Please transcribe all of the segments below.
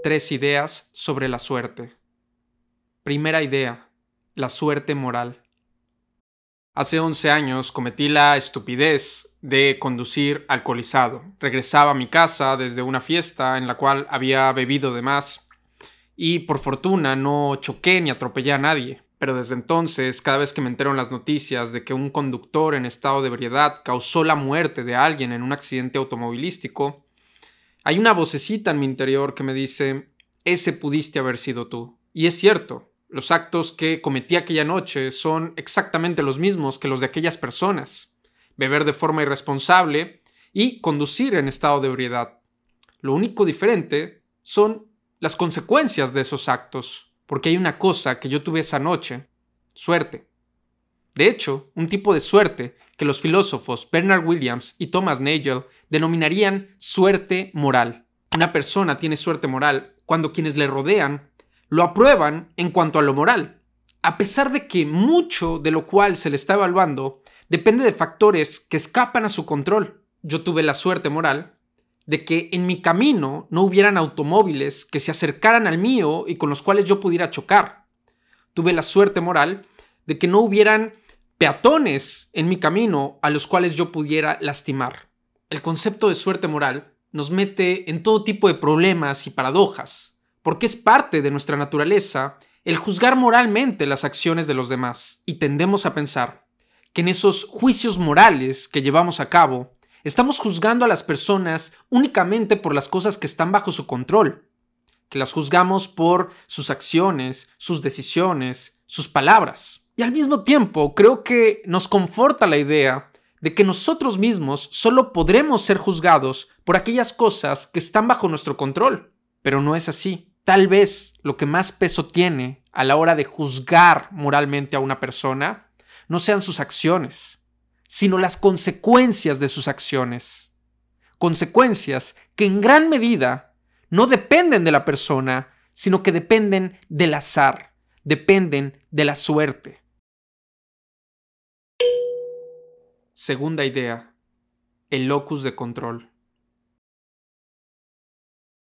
Tres ideas sobre la suerte. Primera idea, la suerte moral. Hace 11 años cometí la estupidez de conducir alcoholizado. Regresaba a mi casa desde una fiesta en la cual había bebido de más y por fortuna no choqué ni atropellé a nadie. Pero desde entonces, cada vez que me entero las noticias de que un conductor en estado de ebriedad causó la muerte de alguien en un accidente automovilístico, hay una vocecita en mi interior que me dice, ese pudiste haber sido tú. Y es cierto, los actos que cometí aquella noche son exactamente los mismos que los de aquellas personas. Beber de forma irresponsable y conducir en estado de ebriedad. Lo único diferente son las consecuencias de esos actos, porque hay una cosa que yo tuve esa noche, suerte. De hecho, un tipo de suerte que los filósofos Bernard Williams y Thomas Nagel denominarían suerte moral. Una persona tiene suerte moral cuando quienes le rodean lo aprueban en cuanto a lo moral, a pesar de que mucho de lo cual se le está evaluando depende de factores que escapan a su control. Yo tuve la suerte moral de que en mi camino no hubieran automóviles que se acercaran al mío y con los cuales yo pudiera chocar. Tuve la suerte moral de que no hubieran peatones en mi camino a los cuales yo pudiera lastimar. El concepto de suerte moral nos mete en todo tipo de problemas y paradojas, porque es parte de nuestra naturaleza el juzgar moralmente las acciones de los demás, y tendemos a pensar que en esos juicios morales que llevamos a cabo, estamos juzgando a las personas únicamente por las cosas que están bajo su control, que las juzgamos por sus acciones, sus decisiones, sus palabras. Y al mismo tiempo, creo que nos conforta la idea de que nosotros mismos solo podremos ser juzgados por aquellas cosas que están bajo nuestro control. Pero no es así. Tal vez lo que más peso tiene a la hora de juzgar moralmente a una persona no sean sus acciones, sino las consecuencias de sus acciones. Consecuencias que en gran medida no dependen de la persona, sino que dependen del azar, dependen de la suerte. Segunda idea. El locus de control.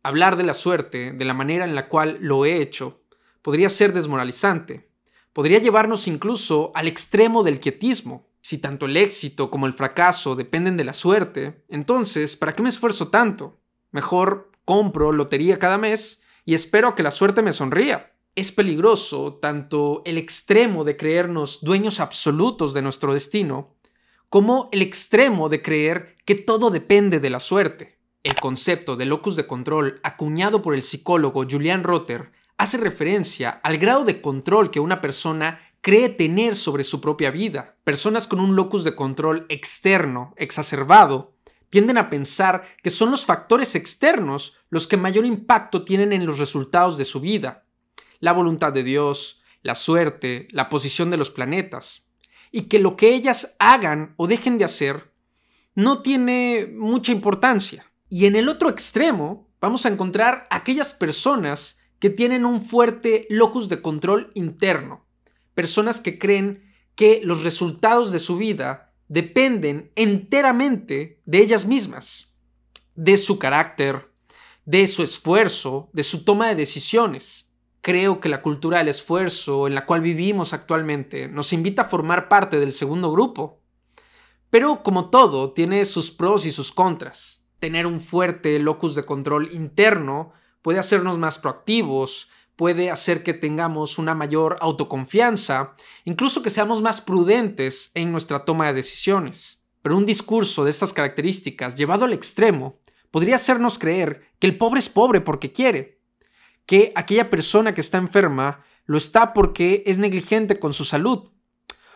Hablar de la suerte, de la manera en la cual lo he hecho, podría ser desmoralizante. Podría llevarnos incluso al extremo del quietismo. Si tanto el éxito como el fracaso dependen de la suerte, entonces, ¿para qué me esfuerzo tanto? Mejor compro lotería cada mes y espero a que la suerte me sonría. Es peligroso tanto el extremo de creernos dueños absolutos de nuestro destino, como el extremo de creer que todo depende de la suerte. El concepto de locus de control, acuñado por el psicólogo Julian Rotter, hace referencia al grado de control que una persona cree tener sobre su propia vida. Personas con un locus de control externo, exacerbado, tienden a pensar que son los factores externos los que mayor impacto tienen en los resultados de su vida. La voluntad de Dios, la suerte, la posición de los planetas y que lo que ellas hagan o dejen de hacer no tiene mucha importancia. Y en el otro extremo vamos a encontrar aquellas personas que tienen un fuerte locus de control interno, personas que creen que los resultados de su vida dependen enteramente de ellas mismas, de su carácter, de su esfuerzo, de su toma de decisiones. Creo que la cultura del esfuerzo en la cual vivimos actualmente nos invita a formar parte del segundo grupo. Pero como todo, tiene sus pros y sus contras. Tener un fuerte locus de control interno puede hacernos más proactivos, puede hacer que tengamos una mayor autoconfianza, incluso que seamos más prudentes en nuestra toma de decisiones. Pero un discurso de estas características llevado al extremo podría hacernos creer que el pobre es pobre porque quiere, que aquella persona que está enferma lo está porque es negligente con su salud.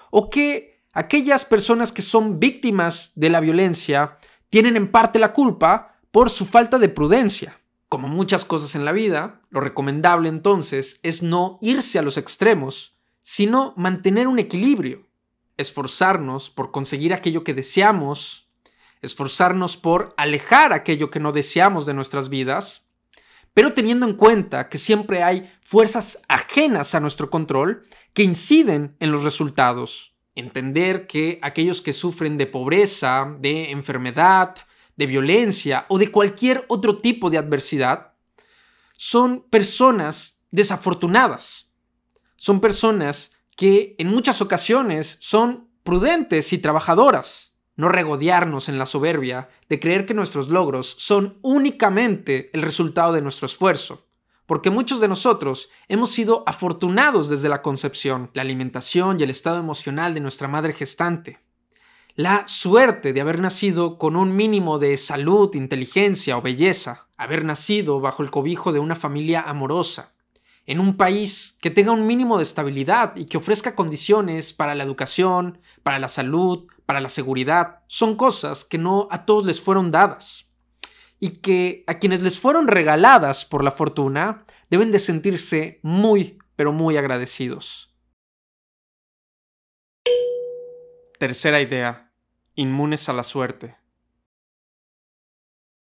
O que aquellas personas que son víctimas de la violencia tienen en parte la culpa por su falta de prudencia. Como muchas cosas en la vida, lo recomendable entonces es no irse a los extremos, sino mantener un equilibrio, esforzarnos por conseguir aquello que deseamos, esforzarnos por alejar aquello que no deseamos de nuestras vidas pero teniendo en cuenta que siempre hay fuerzas ajenas a nuestro control que inciden en los resultados. Entender que aquellos que sufren de pobreza, de enfermedad, de violencia o de cualquier otro tipo de adversidad son personas desafortunadas. Son personas que en muchas ocasiones son prudentes y trabajadoras no regodearnos en la soberbia de creer que nuestros logros son únicamente el resultado de nuestro esfuerzo, porque muchos de nosotros hemos sido afortunados desde la concepción, la alimentación y el estado emocional de nuestra madre gestante, la suerte de haber nacido con un mínimo de salud, inteligencia o belleza, haber nacido bajo el cobijo de una familia amorosa, en un país que tenga un mínimo de estabilidad y que ofrezca condiciones para la educación, para la salud, para la seguridad, son cosas que no a todos les fueron dadas y que a quienes les fueron regaladas por la fortuna deben de sentirse muy, pero muy agradecidos. Tercera idea. Inmunes a la suerte.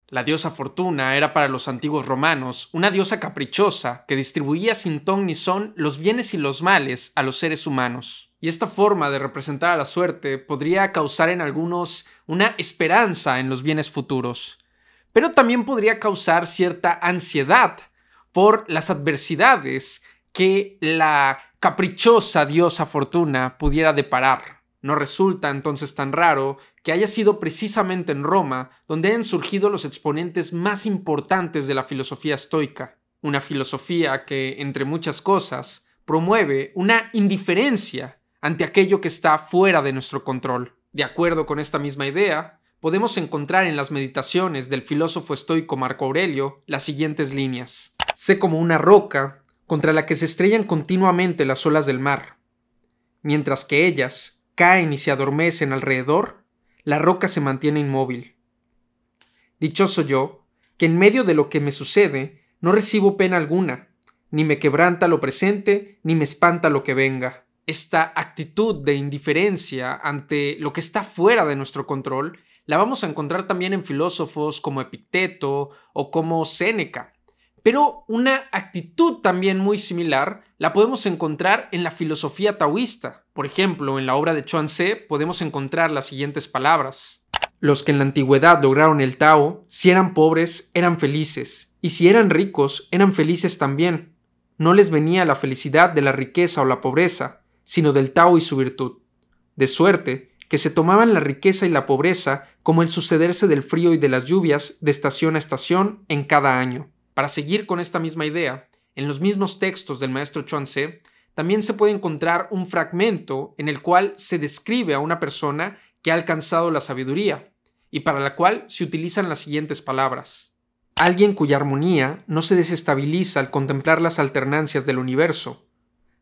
La diosa Fortuna era para los antiguos romanos una diosa caprichosa que distribuía sin ton ni son los bienes y los males a los seres humanos. Y esta forma de representar a la suerte podría causar en algunos una esperanza en los bienes futuros, pero también podría causar cierta ansiedad por las adversidades que la caprichosa diosa fortuna pudiera deparar. No resulta entonces tan raro que haya sido precisamente en Roma donde han surgido los exponentes más importantes de la filosofía estoica, una filosofía que, entre muchas cosas, promueve una indiferencia ante aquello que está fuera de nuestro control. De acuerdo con esta misma idea, podemos encontrar en las meditaciones del filósofo estoico Marco Aurelio las siguientes líneas. Sé como una roca contra la que se estrellan continuamente las olas del mar. Mientras que ellas caen y se adormecen alrededor, la roca se mantiene inmóvil. Dichoso yo, que en medio de lo que me sucede no recibo pena alguna, ni me quebranta lo presente, ni me espanta lo que venga esta actitud de indiferencia ante lo que está fuera de nuestro control, la vamos a encontrar también en filósofos como Epicteto o como Séneca. Pero una actitud también muy similar la podemos encontrar en la filosofía taoísta. Por ejemplo, en la obra de Chuan tse podemos encontrar las siguientes palabras. Los que en la antigüedad lograron el Tao, si eran pobres, eran felices, y si eran ricos, eran felices también. No les venía la felicidad de la riqueza o la pobreza, sino del Tao y su virtud, de suerte que se tomaban la riqueza y la pobreza como el sucederse del frío y de las lluvias de estación a estación en cada año. Para seguir con esta misma idea, en los mismos textos del maestro Chuan tse también se puede encontrar un fragmento en el cual se describe a una persona que ha alcanzado la sabiduría, y para la cual se utilizan las siguientes palabras. Alguien cuya armonía no se desestabiliza al contemplar las alternancias del universo,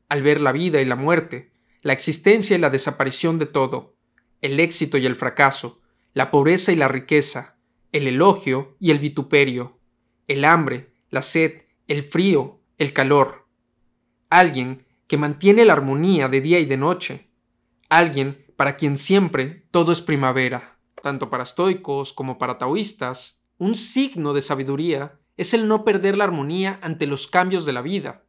al ver la vida y la muerte, la existencia y la desaparición de todo, el éxito y el fracaso, la pobreza y la riqueza, el elogio y el vituperio, el hambre, la sed, el frío, el calor. Alguien que mantiene la armonía de día y de noche. Alguien para quien siempre todo es primavera. Tanto para estoicos como para taoístas, un signo de sabiduría es el no perder la armonía ante los cambios de la vida,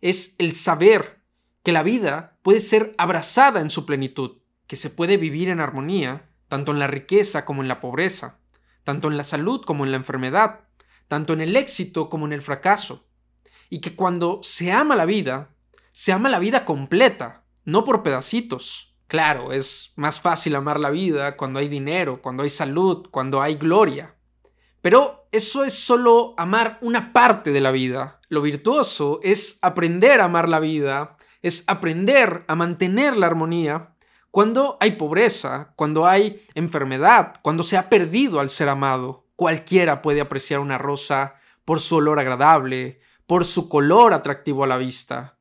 es el saber que la vida puede ser abrazada en su plenitud, que se puede vivir en armonía, tanto en la riqueza como en la pobreza, tanto en la salud como en la enfermedad, tanto en el éxito como en el fracaso, y que cuando se ama la vida, se ama la vida completa, no por pedacitos. Claro, es más fácil amar la vida cuando hay dinero, cuando hay salud, cuando hay gloria, pero eso es solo amar una parte de la vida. Lo virtuoso es aprender a amar la vida, es aprender a mantener la armonía cuando hay pobreza, cuando hay enfermedad, cuando se ha perdido al ser amado. Cualquiera puede apreciar una rosa por su olor agradable, por su color atractivo a la vista.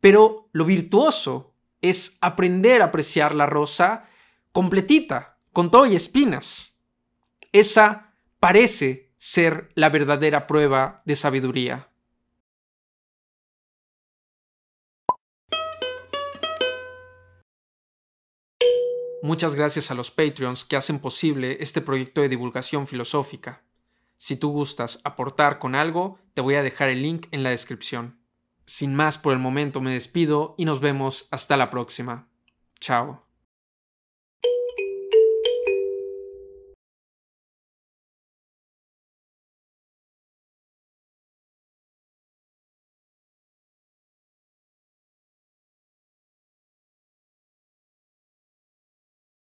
Pero lo virtuoso es aprender a apreciar la rosa completita, con todo y espinas. Esa parece ser la verdadera prueba de sabiduría. Muchas gracias a los Patreons que hacen posible este proyecto de divulgación filosófica. Si tú gustas aportar con algo, te voy a dejar el link en la descripción. Sin más por el momento me despido y nos vemos hasta la próxima. Chao.